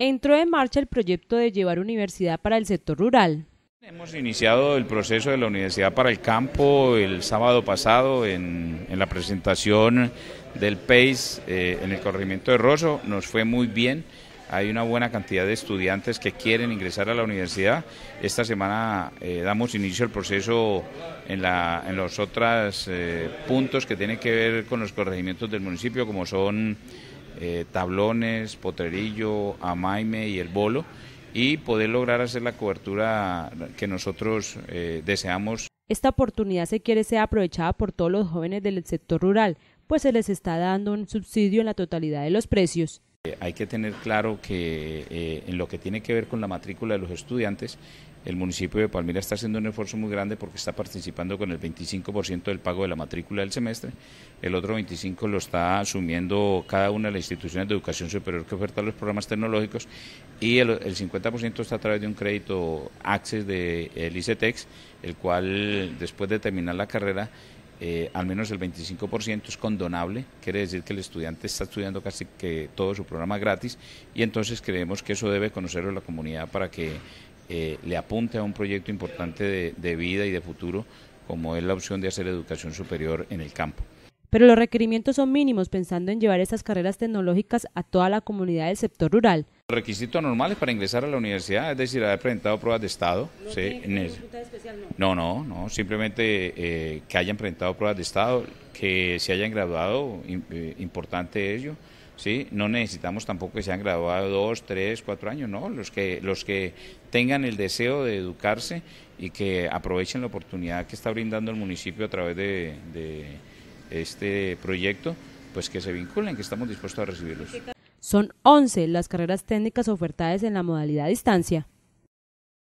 entró en marcha el proyecto de llevar universidad para el sector rural. Hemos iniciado el proceso de la Universidad para el Campo el sábado pasado en, la presentación del PACE eh, en el corregimiento de Rosso. Nos fue muy bien. Hay una buena cantidad de estudiantes que quieren ingresar a la universidad. Esta semana eh, damos inicio al proceso en, los otros eh, puntos que tienen que ver con los corregimientos del municipio, como son eh, tablones, Potrerillo, Amaime y El Bolo y poder lograr hacer la cobertura que nosotros eh, deseamos. Esta oportunidad se quiere ser aprovechada por todos los jóvenes del sector rural, pues se les está dando un subsidio en la totalidad de los precios. Eh, hay que tener claro que eh, en lo que tiene que ver con la matrícula de los estudiantes, el municipio de Palmira está haciendo un esfuerzo muy grande porque está participando con el 25% del pago de la matrícula del semestre, el otro 25% lo está asumiendo cada una de las instituciones de educación superior que oferta los programas tecnológicos y el, 50% está a través de un crédito Access de, eh, ICETEX, el cual después de terminar la carrera eh, al menos el 25% es condonable, quiere decir que el estudiante está estudiando casi que todo su programa gratis y entonces creemos que eso debe conocerlo la comunidad para que eh, le apunte a un proyecto importante de, vida y de futuro como es la opción de hacer educación superior en el campo pero los requerimientos son mínimos pensando en llevar estas carreras tecnológicas a toda la comunidad del sector rural. Requisitos normales para ingresar a la universidad, es decir, haber presentado pruebas de estado. sí, en no. No, no, Simplemente eh, que hayan presentado pruebas de Estado, que se hayan graduado, eh, importante ello. ¿sí? No necesitamos tampoco que se hayan graduado dos, tres, cuatro años, no, los que, los que tengan el deseo de educarse y que aprovechen la oportunidad que está brindando el municipio a través de, de este proyecto, pues que se vinculen, que estamos dispuestos a recibirlos. Son 11 las carreras técnicas ofertadas en la modalidad distancia.